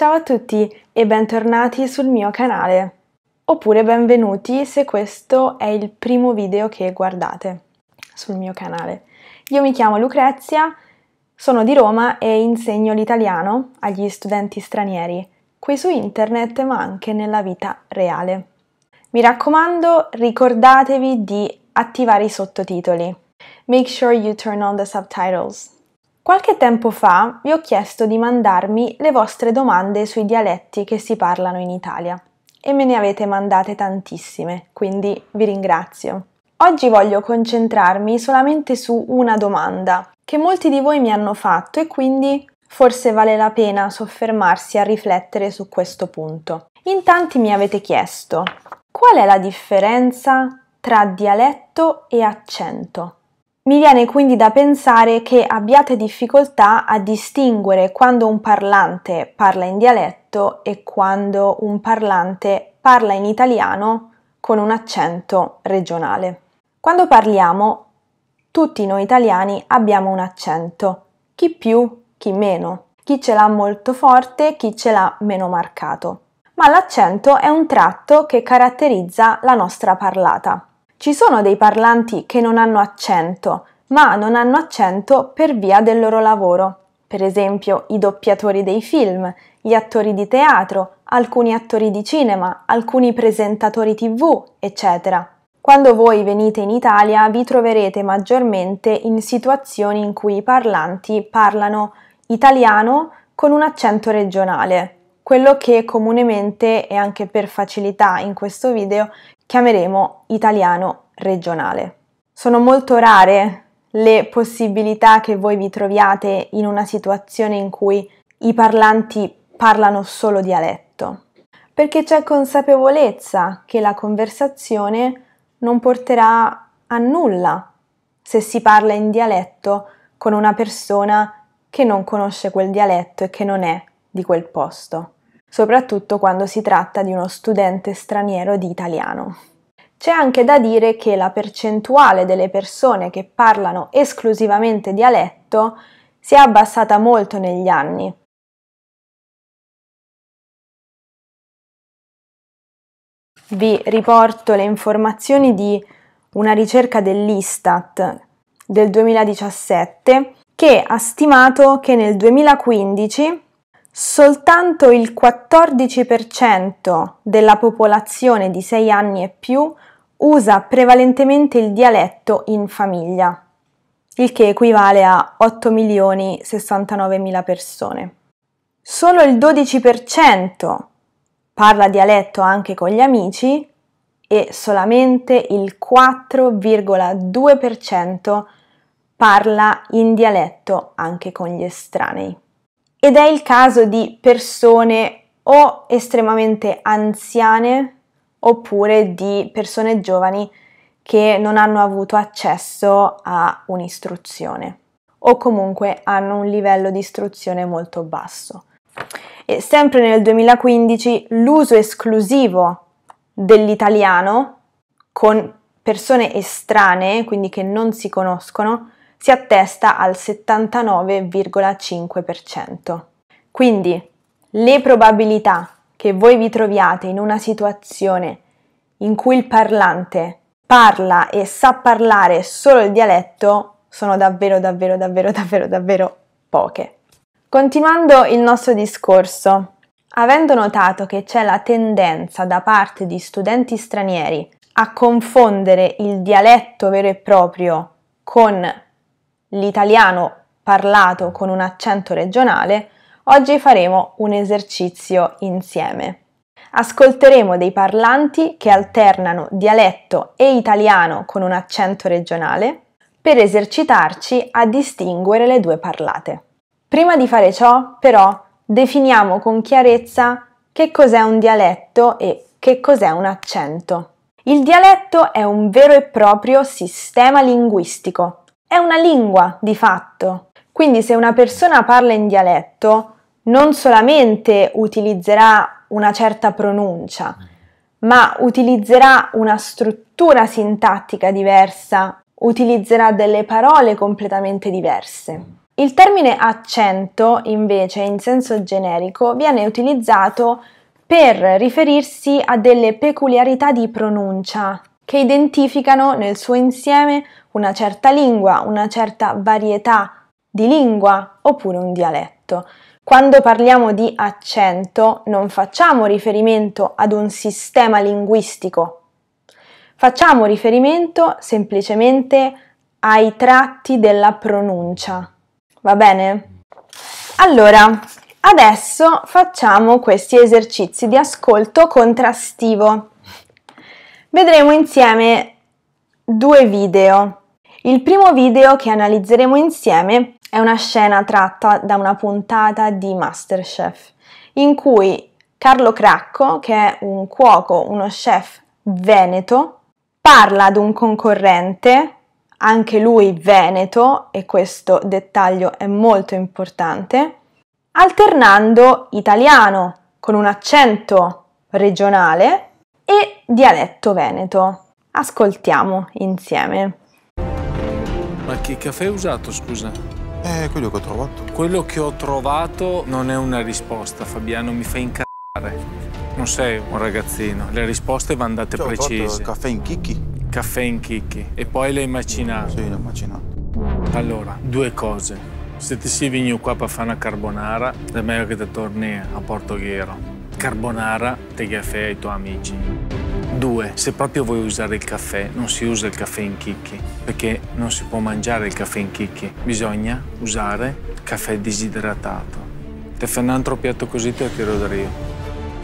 Ciao a tutti e bentornati sul mio canale, oppure benvenuti se questo è il primo video che guardate sul mio canale. Io mi chiamo Lucrezia, sono di Roma e insegno l'italiano agli studenti stranieri, qui su internet ma anche nella vita reale. Mi raccomando, ricordatevi di attivare i sottotitoli. Make sure you turn on the subtitles. Qualche tempo fa vi ho chiesto di mandarmi le vostre domande sui dialetti che si parlano in Italia e me ne avete mandate tantissime, quindi vi ringrazio. Oggi voglio concentrarmi solamente su una domanda che molti di voi mi hanno fatto e quindi forse vale la pena soffermarsi a riflettere su questo punto. In tanti mi avete chiesto qual è la differenza tra dialetto e accento? Mi viene quindi da pensare che abbiate difficoltà a distinguere quando un parlante parla in dialetto e quando un parlante parla in italiano con un accento regionale. Quando parliamo, tutti noi italiani abbiamo un accento, chi più, chi meno, chi ce l'ha molto forte, chi ce l'ha meno marcato. Ma l'accento è un tratto che caratterizza la nostra parlata. Ci sono dei parlanti che non hanno accento, ma non hanno accento per via del loro lavoro. Per esempio i doppiatori dei film, gli attori di teatro, alcuni attori di cinema, alcuni presentatori tv, eccetera. Quando voi venite in Italia vi troverete maggiormente in situazioni in cui i parlanti parlano italiano con un accento regionale quello che comunemente e anche per facilità in questo video chiameremo italiano regionale. Sono molto rare le possibilità che voi vi troviate in una situazione in cui i parlanti parlano solo dialetto, perché c'è consapevolezza che la conversazione non porterà a nulla se si parla in dialetto con una persona che non conosce quel dialetto e che non è di quel posto soprattutto quando si tratta di uno studente straniero di italiano. C'è anche da dire che la percentuale delle persone che parlano esclusivamente dialetto si è abbassata molto negli anni. Vi riporto le informazioni di una ricerca dell'Istat del 2017 che ha stimato che nel 2015 soltanto il 14% della popolazione di 6 anni e più usa prevalentemente il dialetto in famiglia, il che equivale a 8.069.000 persone. Solo il 12% parla dialetto anche con gli amici e solamente il 4,2% parla in dialetto anche con gli estranei ed è il caso di persone o estremamente anziane oppure di persone giovani che non hanno avuto accesso a un'istruzione o comunque hanno un livello di istruzione molto basso. E sempre nel 2015 l'uso esclusivo dell'italiano con persone estranee, quindi che non si conoscono, si attesta al 79,5%. Quindi le probabilità che voi vi troviate in una situazione in cui il parlante parla e sa parlare solo il dialetto sono davvero davvero davvero davvero davvero poche. Continuando il nostro discorso, avendo notato che c'è la tendenza da parte di studenti stranieri a confondere il dialetto vero e proprio con l'italiano parlato con un accento regionale, oggi faremo un esercizio insieme. Ascolteremo dei parlanti che alternano dialetto e italiano con un accento regionale per esercitarci a distinguere le due parlate. Prima di fare ciò, però, definiamo con chiarezza che cos'è un dialetto e che cos'è un accento. Il dialetto è un vero e proprio sistema linguistico è una lingua di fatto. Quindi se una persona parla in dialetto, non solamente utilizzerà una certa pronuncia, ma utilizzerà una struttura sintattica diversa, utilizzerà delle parole completamente diverse. Il termine accento, invece, in senso generico, viene utilizzato per riferirsi a delle peculiarità di pronuncia che identificano nel suo insieme una certa lingua, una certa varietà di lingua oppure un dialetto. Quando parliamo di accento non facciamo riferimento ad un sistema linguistico, facciamo riferimento semplicemente ai tratti della pronuncia. Va bene? Allora, adesso facciamo questi esercizi di ascolto contrastivo. Vedremo insieme due video. Il primo video che analizzeremo insieme è una scena tratta da una puntata di Masterchef in cui Carlo Cracco, che è un cuoco, uno chef veneto, parla ad un concorrente, anche lui veneto, e questo dettaglio è molto importante, alternando italiano con un accento regionale e dialetto veneto. Ascoltiamo insieme. Ma che caffè hai usato, scusa? Eh, quello che ho trovato. Quello che ho trovato non è una risposta, Fabiano, mi fai incazzare. Non sei un ragazzino, le risposte vanno date cioè, precise. Caffè in chicchi? Caffè in chicchi. E poi l'hai macinato? Sì, l'ho macinato. Allora, due cose. Se ti si vigno qua per fare una carbonara, è meglio che ti torni a Portoghiero carbonara, tè caffè ai tuoi amici. Due, se proprio vuoi usare il caffè, non si usa il caffè in chicchi, perché non si può mangiare il caffè in chicchi. Bisogna usare caffè disidratato. Te fai un altro piatto così te lo tiro da io.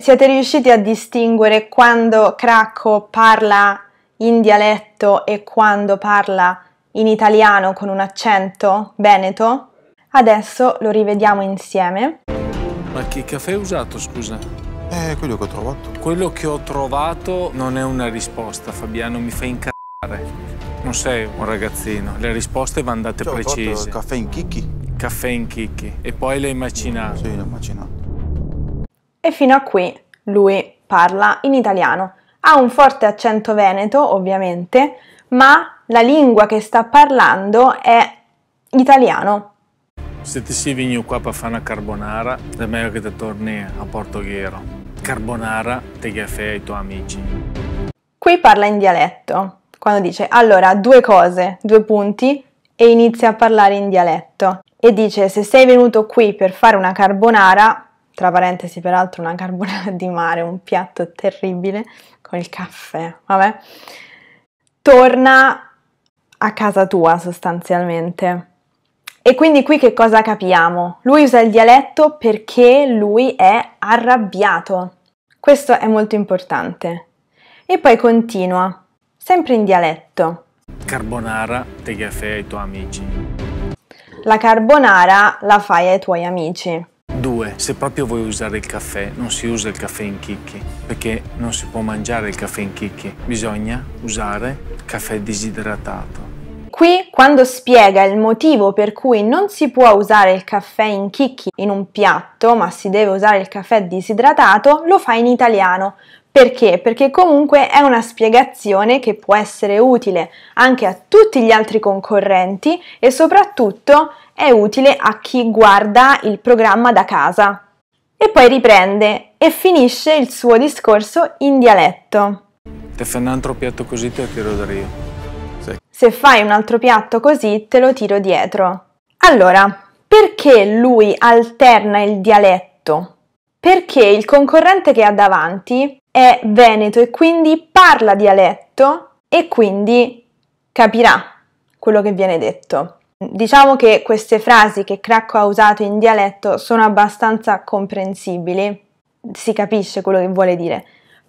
Siete riusciti a distinguere quando Cracco parla in dialetto e quando parla in italiano con un accento veneto? Adesso lo rivediamo insieme. Ma che caffè hai usato, scusa? Eh, quello che ho trovato. Quello che ho trovato non è una risposta, Fabiano, mi fai incazzare. Non sei un ragazzino, le risposte vanno date cioè, precise. Ho caffè in chicchi. Caffè in chicchi. E poi l'hai macinato. Sì, l'ho macinato. E fino a qui lui parla in italiano. Ha un forte accento veneto, ovviamente, ma la lingua che sta parlando è italiano. Se ti sei venuto qua per fare una carbonara, è meglio che ti torni a Portoghero. Carbonara te che fai ai tuoi amici. Qui parla in dialetto, quando dice allora due cose, due punti, e inizia a parlare in dialetto. E dice se sei venuto qui per fare una carbonara, tra parentesi peraltro una carbonara di mare, un piatto terribile, con il caffè, vabbè, torna a casa tua sostanzialmente. E quindi qui che cosa capiamo? Lui usa il dialetto perché lui è arrabbiato. Questo è molto importante. E poi continua, sempre in dialetto. Carbonara te la fai ai tuoi amici. La carbonara la fai ai tuoi amici. 2. Se proprio vuoi usare il caffè, non si usa il caffè in chicchi, perché non si può mangiare il caffè in chicchi. Bisogna usare caffè disidratato. Qui, quando spiega il motivo per cui non si può usare il caffè in chicchi in un piatto, ma si deve usare il caffè disidratato, lo fa in italiano. Perché? Perché comunque è una spiegazione che può essere utile anche a tutti gli altri concorrenti e soprattutto è utile a chi guarda il programma da casa. E poi riprende e finisce il suo discorso in dialetto. Te fanno un altro piatto così te lo chiedo da io se fai un altro piatto così te lo tiro dietro. Allora, perché lui alterna il dialetto? Perché il concorrente che ha davanti è veneto e quindi parla dialetto e quindi capirà quello che viene detto. Diciamo che queste frasi che Cracco ha usato in dialetto sono abbastanza comprensibili, si capisce quello che vuole dire.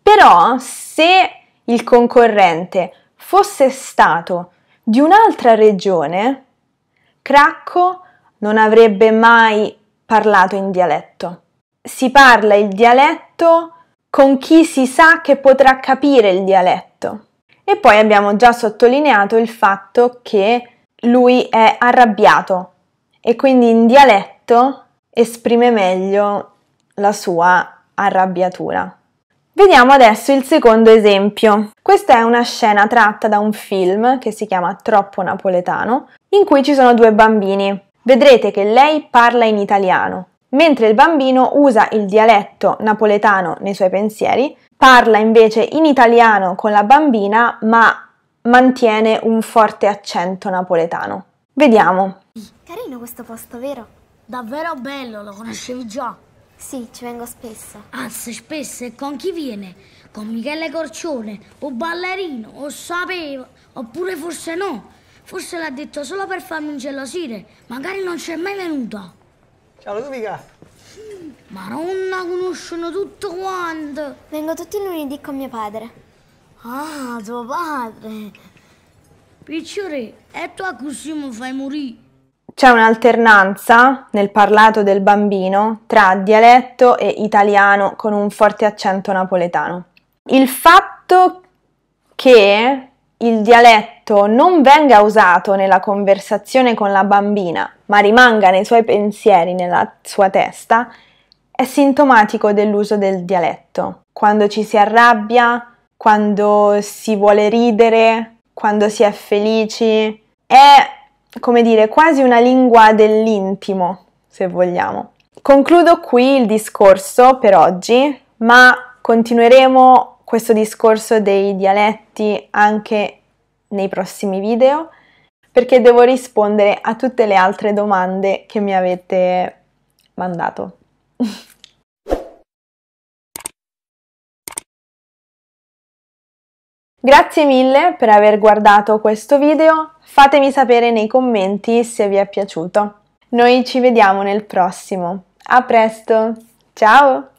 Però se il concorrente fosse stato di un'altra regione, Cracco non avrebbe mai parlato in dialetto. Si parla il dialetto con chi si sa che potrà capire il dialetto. E poi abbiamo già sottolineato il fatto che lui è arrabbiato e quindi in dialetto esprime meglio la sua arrabbiatura. Vediamo adesso il secondo esempio. Questa è una scena tratta da un film che si chiama Troppo Napoletano, in cui ci sono due bambini. Vedrete che lei parla in italiano, mentre il bambino usa il dialetto napoletano nei suoi pensieri, parla invece in italiano con la bambina, ma mantiene un forte accento napoletano. Vediamo. Carino questo posto, vero? Davvero bello, lo conoscevi già? Sì, ci vengo spesso. Anzi, ah, spesso e con chi viene? Con Michele Corcione, o ballerino, o sapeva, oppure forse no. Forse l'ha detto solo per farmi ingelosire, magari non c'è mai venuta. Ciao Ludovica! Maronna, conoscono tutto quanto! Vengo tutti i lunedì con mio padre. Ah, tuo padre! Picciore, e tu a così mi fai morire? c'è un'alternanza nel parlato del bambino tra dialetto e italiano con un forte accento napoletano. Il fatto che il dialetto non venga usato nella conversazione con la bambina, ma rimanga nei suoi pensieri, nella sua testa, è sintomatico dell'uso del dialetto. Quando ci si arrabbia, quando si vuole ridere, quando si è felici, è come dire, quasi una lingua dell'intimo, se vogliamo. Concludo qui il discorso per oggi, ma continueremo questo discorso dei dialetti anche nei prossimi video perché devo rispondere a tutte le altre domande che mi avete mandato. Grazie mille per aver guardato questo video Fatemi sapere nei commenti se vi è piaciuto. Noi ci vediamo nel prossimo. A presto! Ciao!